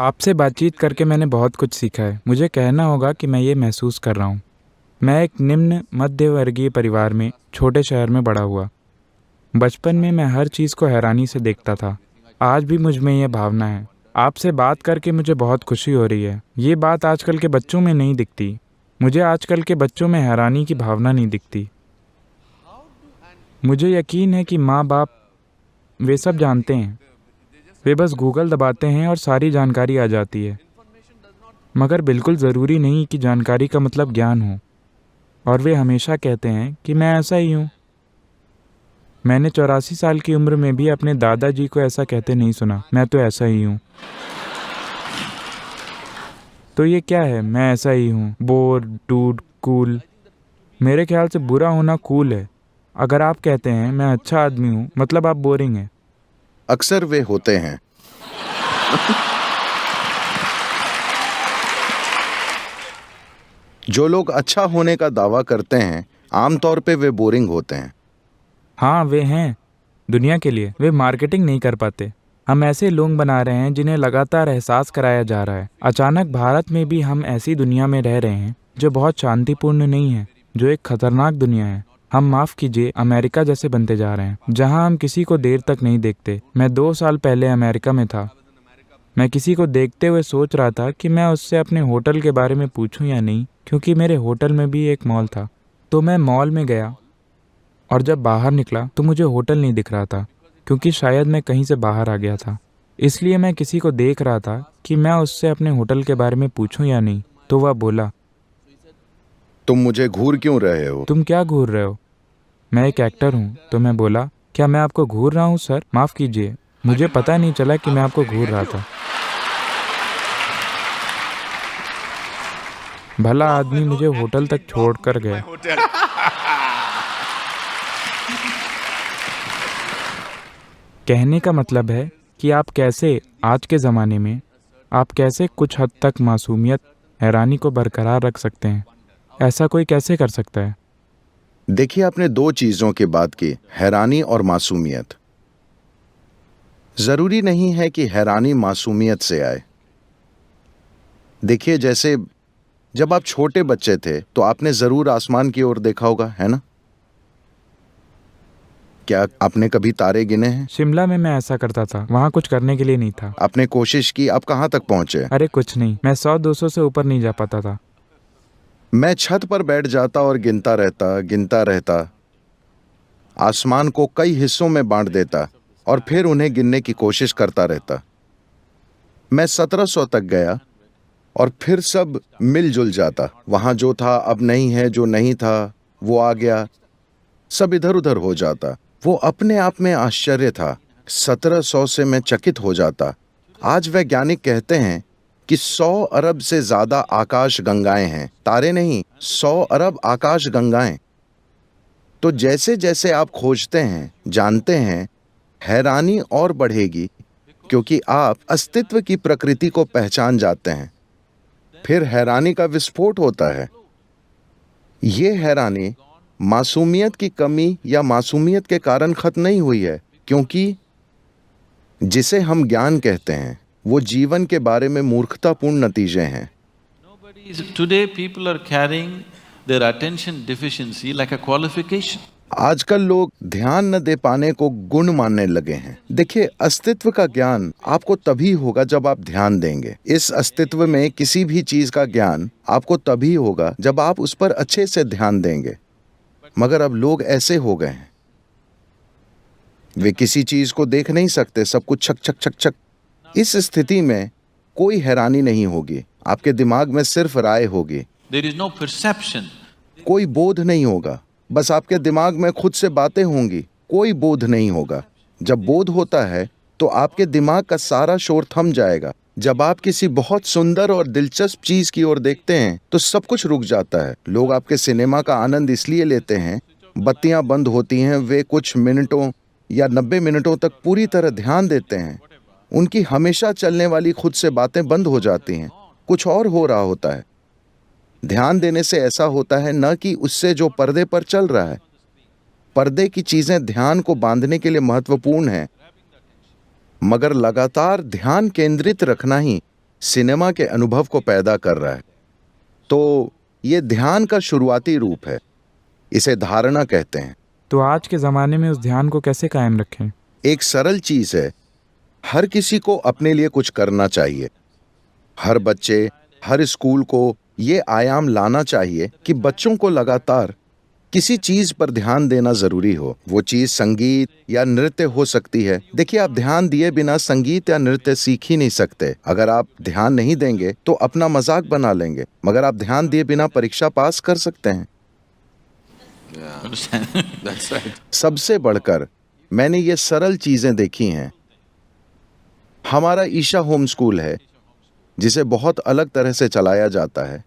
आपसे बातचीत करके मैंने बहुत कुछ सीखा है मुझे कहना होगा कि मैं ये महसूस कर रहा हूँ मैं एक निम्न मध्यवर्गीय परिवार में छोटे शहर में बड़ा हुआ बचपन में मैं हर चीज़ को हैरानी से देखता था आज भी मुझ में यह भावना है आपसे बात करके मुझे बहुत खुशी हो रही है ये बात आजकल के बच्चों में नहीं दिखती मुझे आजकल के बच्चों में हैरानी की भावना नहीं दिखती मुझे यकीन है कि माँ बाप वे सब जानते हैं वे बस गूगल दबाते हैं और सारी जानकारी आ जाती है मगर बिल्कुल ज़रूरी नहीं कि जानकारी का मतलब ज्ञान हो और वे हमेशा कहते हैं कि मैं ऐसा ही हूँ मैंने चौरासी साल की उम्र में भी अपने दादाजी को ऐसा कहते नहीं सुना मैं तो ऐसा ही हूँ तो ये क्या है मैं ऐसा ही हूँ बोर डूड कूल मेरे ख्याल से बुरा होना कूल है अगर आप कहते हैं मैं अच्छा आदमी हूँ मतलब आप बोरिंग हैं अक्सर वे होते हैं जो लोग अच्छा होने का दावा करते हैं आमतौर पे वे बोरिंग होते हैं हाँ वे हैं दुनिया के लिए वे मार्केटिंग नहीं कर पाते हम ऐसे लोग बना रहे हैं जिन्हें लगातार एहसास कराया जा रहा है अचानक भारत में भी हम ऐसी दुनिया में रह रहे हैं जो बहुत शांतिपूर्ण नहीं है जो एक खतरनाक दुनिया है हम माफ कीजिए अमेरिका जैसे बनते जा रहे हैं जहाँ हम किसी को देर तक नहीं देखते मैं दो साल पहले अमेरिका में था मैं किसी को देखते हुए सोच रहा था कि मैं उससे अपने होटल के बारे में पूछूं या नहीं क्योंकि मेरे होटल में भी एक मॉल था तो मैं मॉल में गया और जब बाहर निकला तो मुझे होटल नहीं दिख रहा था क्योंकि शायद मैं कहीं से बाहर आ गया था इसलिए मैं किसी को देख रहा था कि मैं उससे अपने होटल के बारे में पूछूं या नहीं तो वह बोला तुम मुझे घूर क्यों रहे हो तुम क्या घूर रहे हो मैं एक एक्टर हूँ तो मैं बोला क्या मैं आपको घूर रहा हूँ सर माफ़ कीजिए मुझे पता नहीं चला कि मैं आपको घूर रहा था भला आदमी मुझे होटल तक छोड़ कर गया कहने का मतलब है कि आप कैसे आज के ज़माने में आप कैसे कुछ हद तक मासूमियत हैरानी को बरकरार रख सकते हैं ऐसा कोई कैसे कर सकता है देखिए आपने दो चीज़ों की बात की हैरानी और मासूमियत ज़रूरी नहीं है कि हैरानी मासूमियत से आए देखिए जैसे जब आप छोटे बच्चे थे तो आपने ज़रूर आसमान की ओर देखा होगा है ना क्या आपने कभी तारे गिने हैं शिमला में मैं ऐसा करता था वहाँ कुछ करने के लिए नहीं था आपने कोशिश की आप कहाँ तक पहुँचे अरे कुछ नहीं मैं सौ दो सौ से ऊपर नहीं जा पाता था मैं छत पर बैठ जाता और गिनता रहता गिनता रहता आसमान को कई हिस्सों में बांट देता और फिर उन्हें गिनने की कोशिश करता रहता मैं सत्रह सौ तक गया और फिर सब मिलजुल जाता वहां जो था अब नहीं है जो नहीं था वो आ गया सब इधर उधर हो जाता वो अपने आप में आश्चर्य था सत्रह सौ से मैं चकित हो जाता आज वैज्ञानिक कहते हैं कि 100 अरब से ज़्यादा आकाश गंगाएं हैं तारे नहीं 100 अरब आकाश गंगाएं तो जैसे जैसे आप खोजते हैं जानते हैं हैरानी और बढ़ेगी क्योंकि आप अस्तित्व की प्रकृति को पहचान जाते हैं फिर हैरानी का विस्फोट होता है ये हैरानी मासूमियत की कमी या मासूमियत के कारण ख़त्म नहीं हुई है क्योंकि जिसे हम ज्ञान कहते हैं वो जीवन के बारे में मूर्खतापूर्ण नतीजे हैं today people are carrying their attention like a qualification आजकल लोग ध्यान न दे पाने को गुण मानने लगे हैं देखिए अस्तित्व का ज्ञान आपको तभी होगा जब आप ध्यान देंगे इस अस्तित्व में किसी भी चीज का ज्ञान आपको तभी होगा जब आप उस पर अच्छे से ध्यान देंगे मगर अब लोग ऐसे हो गए हैं वे किसी चीज को देख नहीं सकते सब कुछ छक छक छक छक इस स्थिति में कोई हैरानी नहीं होगी आपके दिमाग में सिर्फ राय होगी देर इज नो परसेप्शन कोई बोध नहीं होगा बस आपके दिमाग में खुद से बातें होंगी कोई बोध नहीं होगा जब बोध होता है तो आपके दिमाग का सारा शोर थम जाएगा जब आप किसी बहुत सुंदर और दिलचस्प चीज की ओर देखते हैं तो सब कुछ रुक जाता है लोग आपके सिनेमा का आनंद इसलिए लेते हैं बत्तियां बंद होती हैं वे कुछ मिनटों या नब्बे मिनटों तक पूरी तरह ध्यान देते हैं उनकी हमेशा चलने वाली खुद से बातें बंद हो जाती हैं कुछ और हो रहा होता है ध्यान देने से ऐसा होता है न कि उससे जो पर्दे पर चल रहा है पर्दे की चीज़ें ध्यान को बांधने के लिए महत्वपूर्ण हैं मगर लगातार ध्यान केंद्रित रखना ही सिनेमा के अनुभव को पैदा कर रहा है तो ये ध्यान का शुरुआती रूप है इसे धारणा कहते हैं तो आज के ज़माने में उस ध्यान को कैसे कायम रखें एक सरल चीज़ है हर किसी को अपने लिए कुछ करना चाहिए हर बच्चे हर स्कूल को ये आयाम लाना चाहिए कि बच्चों को लगातार किसी चीज पर ध्यान देना जरूरी हो वो चीज संगीत या नृत्य हो सकती है देखिए आप ध्यान दिए बिना संगीत या नृत्य सीख ही नहीं सकते अगर आप ध्यान नहीं देंगे तो अपना मजाक बना लेंगे मगर आप ध्यान दिए बिना परीक्षा पास कर सकते हैं सबसे बढ़कर मैंने ये सरल चीजें देखी हैं हमारा ईशा होम स्कूल है जिसे बहुत अलग तरह से चलाया जाता है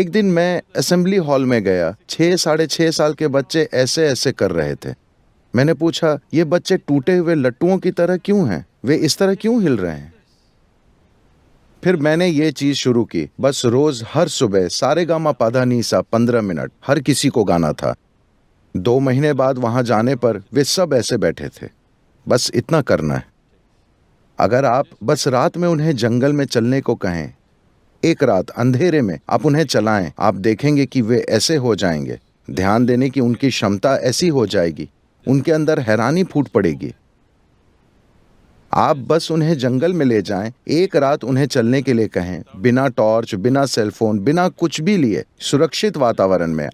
एक दिन मैं असेंबली हॉल में गया छः साढ़े छः साल के बच्चे ऐसे ऐसे कर रहे थे मैंने पूछा ये बच्चे टूटे हुए लट्टुओं की तरह क्यों हैं वे इस तरह क्यों हिल रहे हैं फिर मैंने ये चीज़ शुरू की बस रोज़ हर सुबह सारे गामा पाधा नीसा पंद्रह मिनट हर किसी को गाना था दो महीने बाद वहां जाने पर वे सब ऐसे बैठे थे बस इतना करना है अगर आप बस रात में उन्हें जंगल में चलने को कहें एक रात अंधेरे में आप उन्हें चलाएं आप देखेंगे कि वे ऐसे हो जाएंगे ध्यान देने की उनकी क्षमता ऐसी हो जाएगी उनके अंदर हैरानी फूट पड़ेगी आप बस उन्हें जंगल में ले जाएं एक रात उन्हें चलने के लिए कहें बिना टॉर्च बिना सेलफोन बिना कुछ भी लिए सुरक्षित वातावरण में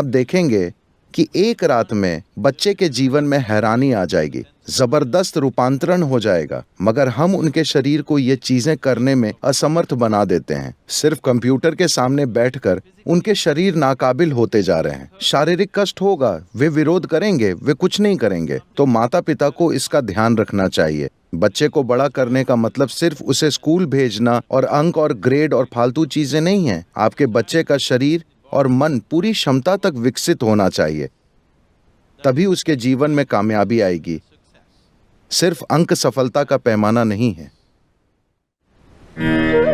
आप देखेंगे कि एक रात में बच्चे के जीवन में हैरानी आ जाएगी ज़बरदस्त रूपांतरण हो जाएगा मगर हम उनके शरीर को ये चीज़ें करने में असमर्थ बना देते हैं सिर्फ कंप्यूटर के सामने बैठकर उनके शरीर नाकाबिल होते जा रहे हैं शारीरिक कष्ट होगा वे विरोध करेंगे वे कुछ नहीं करेंगे तो माता पिता को इसका ध्यान रखना चाहिए बच्चे को बड़ा करने का मतलब सिर्फ उसे स्कूल भेजना और अंक और ग्रेड और फालतू चीजें नहीं है आपके बच्चे का शरीर और मन पूरी क्षमता तक विकसित होना चाहिए तभी उसके जीवन में कामयाबी आएगी सिर्फ अंक सफलता का पैमाना नहीं है